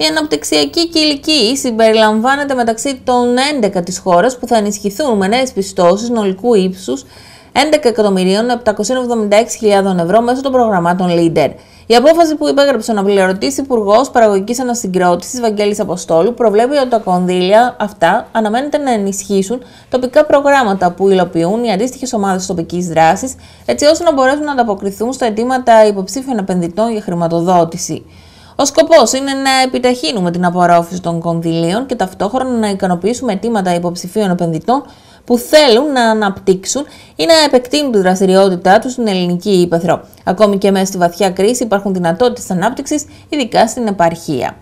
Η αναπτυξιακή κηλική συμπεριλαμβάνεται μεταξύ των 11 της χώρας που θα ενισχυθούν με νέες πιστώσεις νολικού ύψους 11.776.000 ευρώ μέσω των προγραμμάτων LEADER. Η απόφαση που υπέγραψε ο αναπληρωτής Υπουργός Παραγωγικής Ανασυγκρότησης Βαγγέλη Αποστόλου προβλέπει ότι τα κονδύλια αυτά αναμένεται να ενισχύσουν τοπικά προγράμματα που υλοποιούν οι αντίστοιχες ομάδες τοπικής δράσης, έτσι ώστε να μπορέσουν να ανταποκριθούν στα αιτήματα υποψήφιων επενδυτών για χρηματοδότηση. Ο σκοπός είναι να επιταχύνουμε την απορρόφηση των κονδυλίων και ταυτόχρονα να ικανοποιήσουμε αιτήματα υποψηφίων επενδυτών που θέλουν να αναπτύξουν ή να επεκτείνουν τη δραστηριότητά τους στην ελληνική ύπεθρο. Ακόμη και μέσα στη βαθιά κρίση υπάρχουν δυνατότητες ανάπτυξης, ειδικά στην επαρχία.